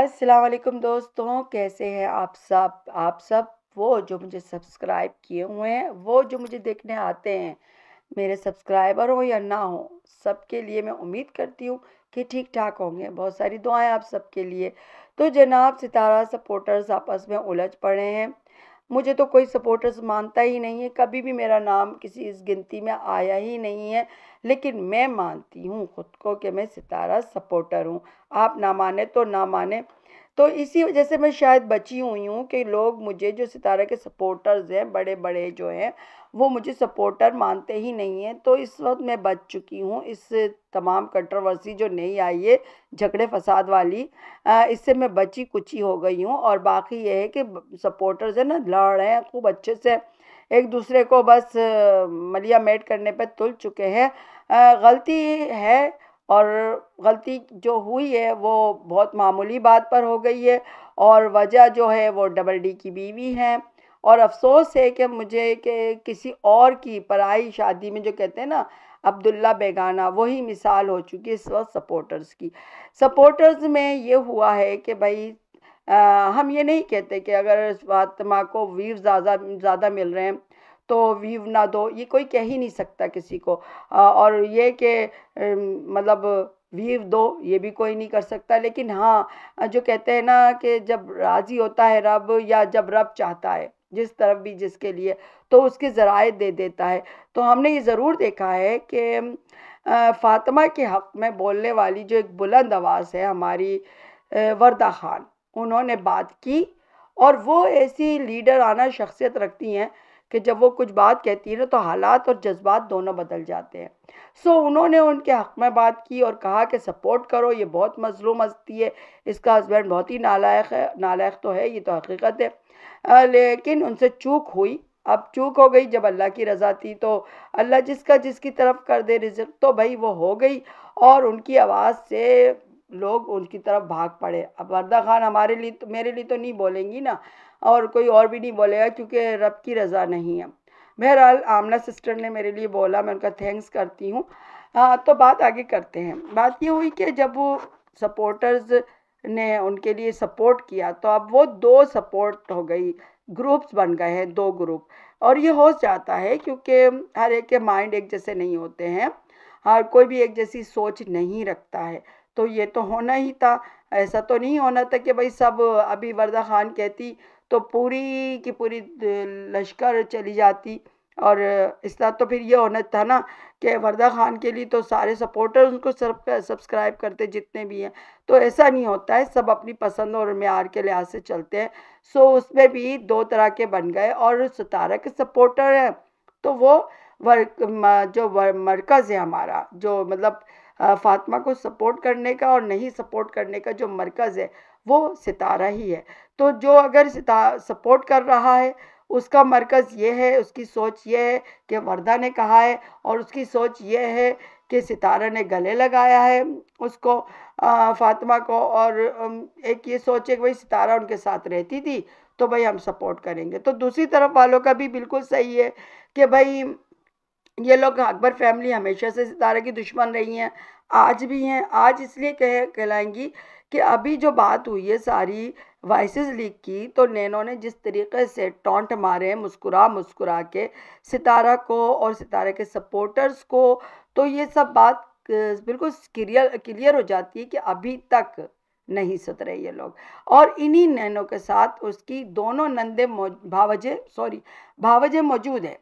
अस्सलाम वालेकुम दोस्तों कैसे हैं आप सब आप सब वो जो मुझे सब्सक्राइब किए हुए हैं वो जो मुझे देखने आते हैं मेरे सब्सक्राइबर हो या ना हो सबके लिए मैं उम्मीद करती हूँ कि ठीक ठाक होंगे बहुत सारी दुआएं आप सबके लिए तो जनाब सितारा सपोर्टर्स आपस में उलझ पड़े हैं मुझे तो कोई सपोर्टर्स मानता ही नहीं है कभी भी मेरा नाम किसी इस गिनती में आया ही नहीं है लेकिन मैं मानती हूँ ख़ुद को कि मैं सितारा सपोर्टर हूँ आप ना माने तो ना माने तो इसी वजह से मैं शायद बची हुई हूँ कि लोग मुझे जो सितारा के सपोर्टर्स हैं बड़े बड़े जो हैं वो मुझे सपोर्टर मानते ही नहीं हैं तो इस वक्त मैं बच चुकी हूँ इस तमाम कंट्रोवर्सी जो नहीं आई है झगड़े फसाद वाली इससे मैं बची कुची हो गई हूँ और बाकी ये है कि सपोर्टर्स है ना लड़ रहे हैं खूब अच्छे से एक दूसरे को बस मलिया मेट करने पर तुल चुके हैं गलती है और गलती जो हुई है वो बहुत मामूली बात पर हो गई है और वजह जो है वो डबल डी की बीवी हैं और अफसोस है कि मुझे कि किसी और की पराई शादी में जो कहते हैं ना अब्दुल्ला बेगाना वही मिसाल हो चुकी है इस वक्त सपोर्टर्स की सपोर्टर्स में ये हुआ है कि भाई आ, हम ये नहीं कहते कि अगर माँ को वीव ज़्यादा ज़्यादा मिल रहे हैं तो वीव ना दो ये कोई कह ही नहीं सकता किसी को आ, और ये कि मतलब वीव दो ये भी कोई नहीं कर सकता लेकिन हाँ जो कहते हैं ना कि जब राज़ी होता है रब या जब रब चाहता है जिस तरफ भी जिसके लिए तो उसके ज़राए दे देता है तो हमने ये ज़रूर देखा है कि फ़ातिमा के हक़ में बोलने वाली जो एक बुलंद आवाज़ है हमारी वर्दा खान उन्होंने बात की और वो ऐसी लीडर आना शख्सियत रखती हैं कि जब वो कुछ बात कहती है ना तो हालात और जज्बात दोनों बदल जाते हैं सो so, उन्होंने उनके हक में बात की और कहा कि सपोर्ट करो ये बहुत मजलूम हस्ती है इसका हस्बैंड बहुत ही नालायक है नालायक तो है ये तो हकीकत है आ, लेकिन उनसे चूक हुई अब चूक हो गई जब अल्लाह की रज़ा थी तो अल्लाह जिसका जिसकी तरफ कर दे रिजक तो भाई वो हो गई और उनकी आवाज़ से लोग उनकी तरफ भाग पड़े अब वर्दा खान हमारे लिए तो मेरे लिए तो नहीं बोलेंगी ना और कोई और भी नहीं बोलेगा क्योंकि रब की रज़ा नहीं है बहरहाल आमला सिस्टर ने मेरे लिए बोला मैं उनका थैंक्स करती हूँ हाँ, तो बात आगे करते हैं बात ये हुई कि जब वो सपोर्टर्स ने उनके लिए सपोर्ट किया तो अब वो दो सपोर्ट हो गई ग्रुप्स बन गए हैं दो ग्रुप और ये हो जाता है क्योंकि हर एक के माइंड एक जैसे नहीं होते हैं हर कोई भी एक जैसी सोच नहीं रखता है तो ये तो होना ही था ऐसा तो नहीं होना था कि भाई सब अभी वर्दा खान कहती तो पूरी की पूरी लश्कर चली जाती और इस तरह तो फिर ये होना था ना कि वर्दा खान के लिए तो सारे सपोर्टर उनको सब्सक्राइब करते जितने भी हैं तो ऐसा नहीं होता है सब अपनी पसंद और मैार के लिहाज से चलते हैं सो उसमें भी दो तरह के बन गए और सतारा के सपोर्टर हैं तो वो वर्क जो वर, मरकज़ है हमारा जो मतलब फातिमा को सपोर्ट करने का और नहीं सपोर्ट करने का जो मरकज़ है वो सितारा ही है तो जो अगर सिता सपोर्ट कर रहा है उसका मरकज़ ये है उसकी सोच ये है कि वर्दा ने कहा है और उसकी सोच ये है कि सितारा ने गले लगाया है उसको फातिमा को और एक ये सोच है कि भाई सितारा उनके साथ रहती थी तो भाई हम सपोर्ट करेंगे तो दूसरी तरफ वालों का भी बिल्कुल सही है कि भाई ये लोग अकबर फैमिली हमेशा से सितारा की दुश्मन रही हैं आज भी हैं आज इसलिए कह कहलाएंगी कि अभी जो बात हुई है सारी वॉइस लीक की तो नैनो ने जिस तरीके से टोंट मारे हैं मुस्कुरा मुस्कुरा के सितारा को और सितारा के सपोर्टर्स को तो ये सब बात बिल्कुल क्लियर क्लियर हो जाती है कि अभी तक नहीं रहे ये लोग और इन्हीं नैनो के साथ उसकी दोनों नंदे भावजे सॉरी भावजे मौजूद है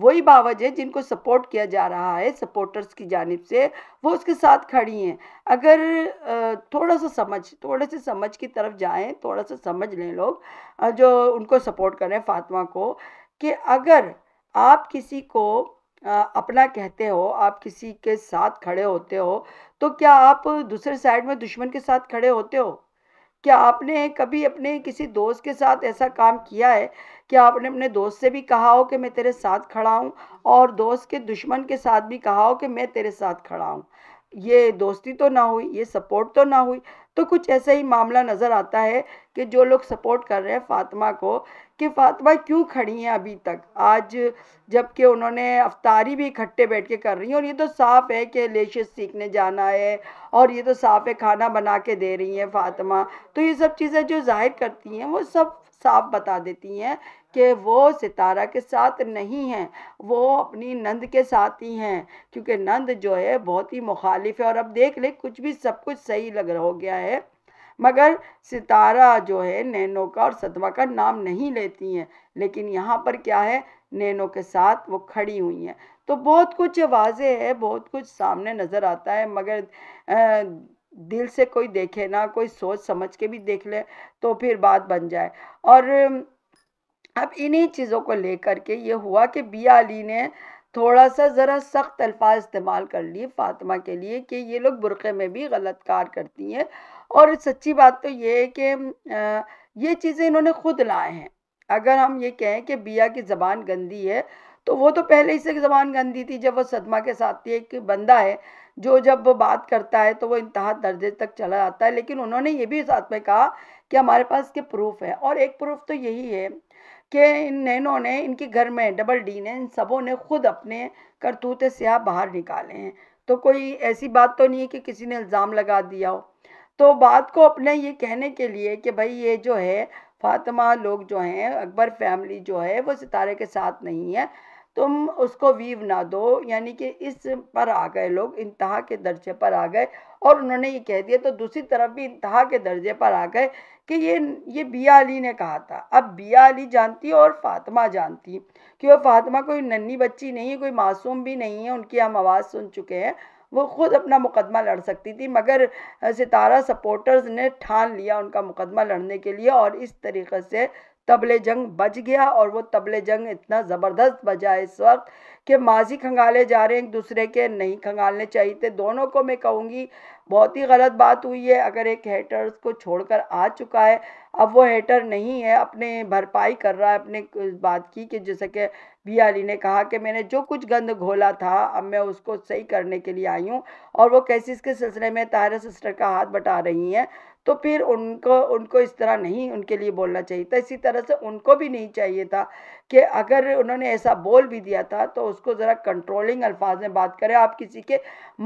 वही बावज है जिनको सपोर्ट किया जा रहा है सपोर्टर्स की जानब से वो उसके साथ खड़ी हैं अगर थोड़ा सा समझ थोड़े से समझ की तरफ जाएं थोड़ा सा समझ लें लोग जो उनको सपोर्ट करें फातमा को कि अगर आप किसी को अपना कहते हो आप किसी के साथ खड़े होते हो तो क्या आप दूसरे साइड में दुश्मन के साथ खड़े होते हो क्या आपने कभी अपने किसी दोस्त के साथ ऐसा काम किया है क्या आपने अपने दोस्त से भी कहा हो कि मैं तेरे साथ खड़ा हूँ और दोस्त के दुश्मन के साथ भी कहा हो कि मैं तेरे साथ खड़ा हूँ ये दोस्ती तो ना हुई ये सपोर्ट तो ना हुई तो कुछ ऐसा ही मामला नज़र आता है कि जो लोग सपोर्ट कर रहे हैं फातिमा को कि फातिमा क्यों खड़ी हैं अभी तक आज जबकि उन्होंने अफ्तारी भी इकट्ठे बैठ के कर रही हैं और ये तो साफ़ है कि लेशेस सीखने जाना है और ये तो साफ़ है खाना बना के दे रही हैं फातिमा तो ये सब चीज़ें जो जाहिर करती हैं वो सब साफ बता देती हैं कि वो सितारा के साथ नहीं हैं वो अपनी नंद के साथ ही हैं क्योंकि नंद जो है बहुत ही मुखालिफ है और अब देख ले कुछ भी सब कुछ सही लग रहा हो गया है मगर सितारा जो है नैनो का और सतवा का नाम नहीं लेती हैं लेकिन यहाँ पर क्या है नैनो के साथ वो खड़ी हुई हैं तो बहुत कुछ वाज है बहुत कुछ सामने नज़र आता है मगर आ, दिल से कोई देखे ना कोई सोच समझ के भी देख ले तो फिर बात बन जाए और अब इन्हीं चीज़ों को लेकर के ये हुआ कि बिया अली ने थोड़ा सा ज़रा सख्त अल्फाज इस्तेमाल कर लिए फातिमा के लिए कि ये लोग बुरक़े में भी गलत कार करती हैं और सच्ची बात तो ये है कि ये चीज़ें इन्होंने खुद लाए हैं अगर हम ये कहें कि बिया की ज़बान गंदी है तो वो तो पहले ही से ज़बान गंदी थी जब वो सदमा के साथ एक बंदा है जो जब वो बात करता है तो वो इंतहा दर्जे तक चला जाता है लेकिन उन्होंने ये भी साथ में कहा कि हमारे पास के प्रूफ है और एक प्रूफ तो यही है कि इन नैनों ने इनके घर में डबल डी ने इन सबों ने खुद अपने करतूत स्याह बाहर निकाले हैं तो कोई ऐसी बात तो नहीं है कि किसी ने इल्ज़ाम लगा दिया हो तो बात को अपने ये कहने के लिए कि भाई ये जो है फातिमा लोग जो हैं अकबर फैमिली जो है वो सितारे के साथ नहीं है तुम उसको वीव ना दो यानी कि इस पर आ गए लोग इंतहा के दर्जे पर आ गए और उन्होंने ये कह दिया तो दूसरी तरफ भी इंतहा के दर्जे पर आ गए कि ये ये बिया अली ने कहा था अब बिया अली जानती और फातिमा जानती कि वह फातिमा कोई नन्ही बच्ची नहीं है कोई मासूम भी नहीं है उनकी हम आवाज़ सुन चुके हैं वो खुद अपना मुकदमा लड़ सकती थी मगर सितारा सपोर्टर्स ने ठान लिया उनका मुकदमा लड़ने के लिए और इस तरीक़े से तबले जंग बज गया और वो तबले जंग इतना ज़बरदस्त बजा इस वक्त कि माजी खंगाले जा रहे हैं एक दूसरे के नहीं खंगालने चाहिए थे दोनों को मैं कहूँगी बहुत ही गलत बात हुई है अगर एक हेटर्स को छोड़कर आ चुका है अब वो हेटर नहीं है अपने भरपाई कर रहा है अपने बात की कि जैसे कि बी ने कहा कि मैंने जो कुछ गंद घोला था अब मैं उसको सही करने के लिए आई हूँ और वो कैसे इसके सिलसिले में तारा सिस्टर का हाथ बटा रही हैं तो फिर उनको उनको इस तरह नहीं उनके लिए बोलना चाहिए था इसी तरह से उनको भी नहीं चाहिए था कि अगर उन्होंने ऐसा बोल भी दिया था तो उसको ज़रा कंट्रोलिंग अल्फाज में बात करें आप किसी के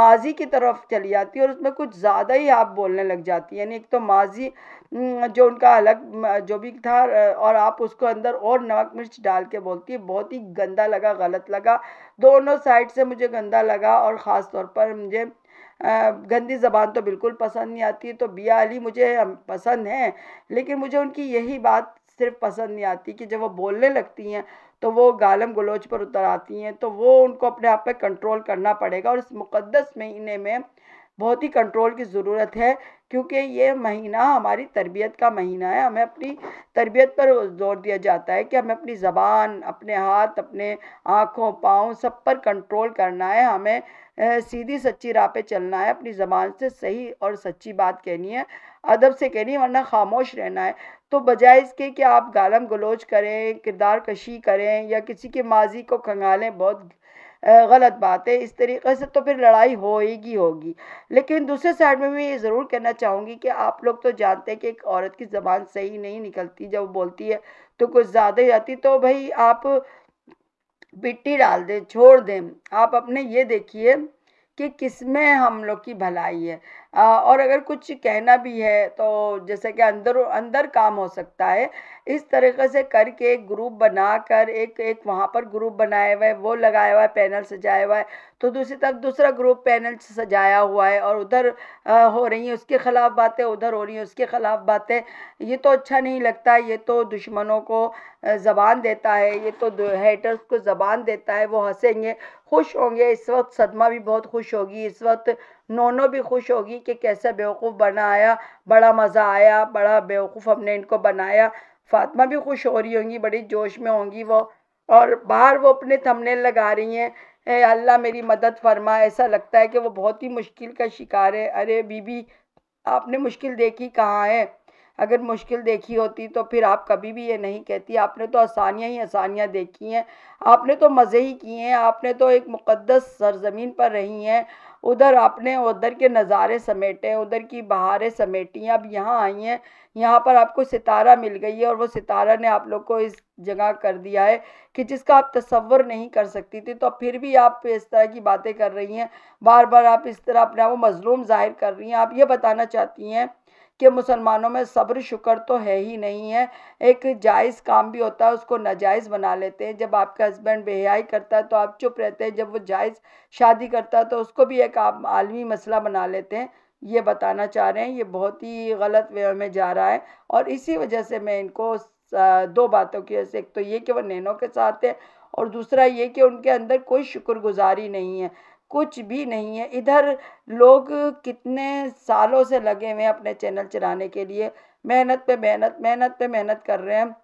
माजी की तरफ चली जाती है और उसमें कुछ ज़्यादा ही आप बोलने लग जाती है यानी एक तो माजी जो उनका अलग जो भी था और आप उसको अंदर और नमक मिर्च डाल के बोलती है बहुत ही गंदा लगा गलत लगा दोनों साइड से मुझे गंदा लगा और ख़ास तौर पर मुझे गंदी ज़बान तो बिल्कुल पसंद नहीं आती तो बिया अली मुझे पसंद हैं लेकिन मुझे उनकी यही बात सिर्फ पसंद नहीं आती कि जब वो बोलने लगती हैं तो वो गालम गलोच पर उतर आती हैं तो वो उनको अपने आप पर कंट्रोल करना पड़ेगा और इस मुक़दस महीने में बहुत ही कंट्रोल की ज़रूरत है क्योंकि ये महीना हमारी तरबियत का महीना है हमें अपनी तरबियत पर जोर दिया जाता है कि हमें अपनी ज़बान अपने हाथ अपने आँखों पाँव सब पर कंट्रोल करना है हमें सीधी सच्ची राह पे चलना है अपनी ज़बान से सही और सच्ची बात कहनी है अदब से कहनी है वरना खामोश रहना है तो बजाय इसके कि आप गालम गलोच करें किरदार कशी करें या किसी के माजी को खंगालें बहुत गलत बात है इस तरीके से तो फिर लड़ाई होगी होगी लेकिन दूसरे साइड में मैं ये ज़रूर कहना चाहूँगी कि आप लोग तो जानते हैं कि एक औरत की ज़बान सही नहीं निकलती जब बोलती है तो कुछ ज़्यादा ही आती तो भाई आप मिट्टी डाल दें छोड़ दें आप अपने ये देखिए कि किस में हम लोग की भलाई है आ, और अगर कुछ कहना भी है तो जैसे कि अंदर अंदर काम हो सकता है इस तरीके से करके एक ग्रुप बना कर एक एक वहाँ पर ग्रुप बनाया हुआ है वो लगाया हुआ है पैनल सजाया हुआ है तो दूसरी तरफ दूसरा ग्रुप पैनल सजाया हुआ है और उधर हो रही हैं उसके ख़िलाफ़ बातें उधर हो रही हैं उसके ख़िलाफ़ बातें ये तो अच्छा नहीं लगता ये तो दुश्मनों को ज़बान देता है ये तो हेटर्स को ज़बान देता है वो हंसेंगे खुश होंगे इस वक्त सदमा भी बहुत खुश होगी इस वक्त नोनो भी खुश होगी कि कैसा बेवकूफ़ बनाया बड़ा मज़ा आया बड़ा बेवकूफ़ हमने इनको बनाया फातमा भी खुश हो रही होंगी बड़ी जोश में होंगी वो और बाहर वो अपने थमने लगा रही हैं ए अल्लाह मेरी मदद फरमा ऐसा लगता है कि वो बहुत ही मुश्किल का शिकार है अरे बीबी आपने मुश्किल देखी कहाँ है अगर मुश्किल देखी होती तो फिर आप कभी भी ये नहीं कहती आपने तो आसानियाँ ही आसानियाँ देखी हैं आपने तो मज़े ही किए हैं आपने तो एक मुक़दस सरजमीन पर रही हैं उधर आपने उधर के नज़ारे समेटे उधर की बहारें समेटी अब यहाँ आई हैं यहाँ पर आपको सितारा मिल गई है और वो सितारा ने आप लोग को इस जगह कर दिया है कि जिसका आप तस्वर नहीं कर सकती थी तो फिर भी आप इस तरह की बातें कर रही हैं बार बार आप इस तरह अपने आप को मज़लूम ज़ाहिर कर रही हैं आप ये बताना चाहती हैं कि मुसलमानों में सब्र शुक्र तो है ही नहीं है एक जायज़ काम भी होता है उसको नाजायज़ बना लेते हैं जब आपका हस्बैंड बेहयाई करता है तो आप चुप रहते हैं जब वो जायज़ शादी करता है तो उसको भी एक आप आलमी मसला बना लेते हैं ये बताना चाह रहे हैं ये बहुत ही गलत वे में जा रहा है और इसी वजह से मैं इनको दो बातों की वजह से एक तो ये कि वह नैनों के साथ है और दूसरा ये कि उनके अंदर कोई शुक्रगुजारी नहीं है कुछ भी नहीं है इधर लोग कितने सालों से लगे हुए हैं अपने चैनल चलाने के लिए मेहनत पे मेहनत मेहनत पे मेहनत कर रहे हैं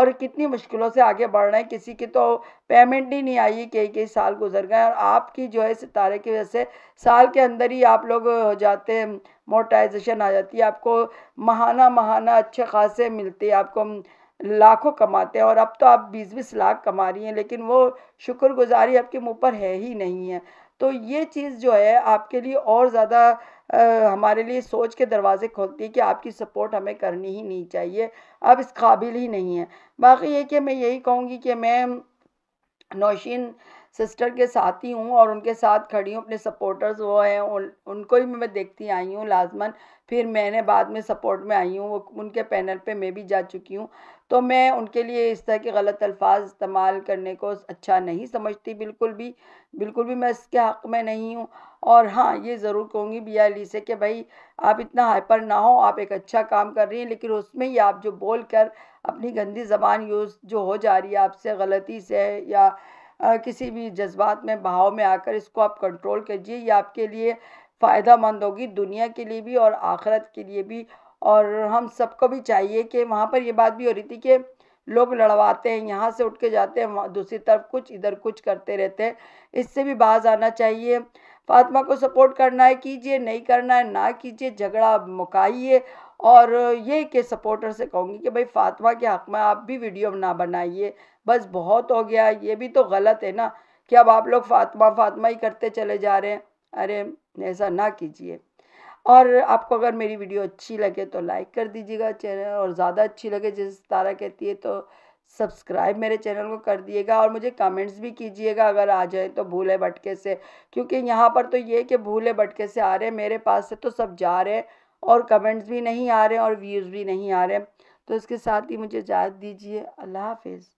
और कितनी मुश्किलों से आगे बढ़ रहे हैं किसी की तो पेमेंट ही नहीं आई कई कई साल गुजर गए और आपकी जो है सितारे की वजह से साल के अंदर ही आप लोग हो जाते हैं मोटाइजेशन आ जाती है आपको महाना महाना अच्छे खासे मिलते हैं आपको लाखों कमाते हैं और अब तो आप बीस बीस लाख कमा रही हैं लेकिन वो शुक्रगुजारी आपके मुँह पर है ही नहीं है तो ये चीज़ जो है आपके लिए और ज़्यादा हमारे लिए सोच के दरवाजे खोलती है कि आपकी सपोर्ट हमें करनी ही नहीं चाहिए अब इस काबिल ही नहीं है बाकी ये कि मैं यही कहूँगी कि मैं नौशीन सिस्टर के साथ ही हूँ और उनके साथ खड़ी हूँ अपने सपोर्टर्स वो हैं उन उनको ही मैं देखती आई हूँ लाजमन फिर मैंने बाद में सपोर्ट में आई हूँ वो उनके पैनल पे मैं भी जा चुकी हूँ तो मैं उनके लिए इस तरह के गलत अल्फाज इस्तेमाल करने को अच्छा नहीं समझती बिल्कुल भी बिल्कुल भी मैं इसके हक़ में नहीं हूँ और हाँ ये ज़रूर कहूँगी बियाली से कि भाई आप इतना हाइपर ना हो आप एक अच्छा काम कर रही हैं लेकिन उसमें ही आप जो बोल कर अपनी गंदी ज़बान यूज़ जो हो जा रही है आपसे गलती से या आ, किसी भी जज्बात में भाव में आकर इसको आप कंट्रोल कीजिए ये आपके लिए फ़ायदा मंद होगी दुनिया के लिए भी और आखरत के लिए भी और हम सबको भी चाहिए कि वहाँ पर ये बात भी हो रही थी कि लोग लड़वाते हैं यहाँ से उठ के जाते हैं दूसरी तरफ कुछ इधर कुछ करते रहते हैं इससे भी बाज आना चाहिए फातिमा को सपोर्ट करना है कीजिए नहीं करना है ना कीजिए झगड़ा मुकाइए और ये कि सपोर्टर से कहूँगी कि भाई फातिमा के हक़ में आप भी वीडियो ना बनाइए बस बहुत हो गया ये भी तो गलत है ना कि अब आप लोग फातमा फातमा ही करते चले जा रहे हैं अरे ऐसा ना कीजिए और आपको अगर मेरी वीडियो अच्छी लगे तो लाइक कर दीजिएगा चैनल और ज़्यादा अच्छी लगे जिस तारा कहती है तो सब्सक्राइब मेरे चैनल को कर दिएगा और मुझे कमेंट्स भी कीजिएगा अगर आ जाए तो भूले भटके से क्योंकि यहाँ पर तो ये कि भूले भटके से आ रहे हैं मेरे पास से तो सब जा रहे हैं और कमेंट्स भी नहीं आ रहे और व्यूज़ भी नहीं आ रहे तो इसके साथ ही मुझे इजाज़त दीजिए अल्लाह हाफिज़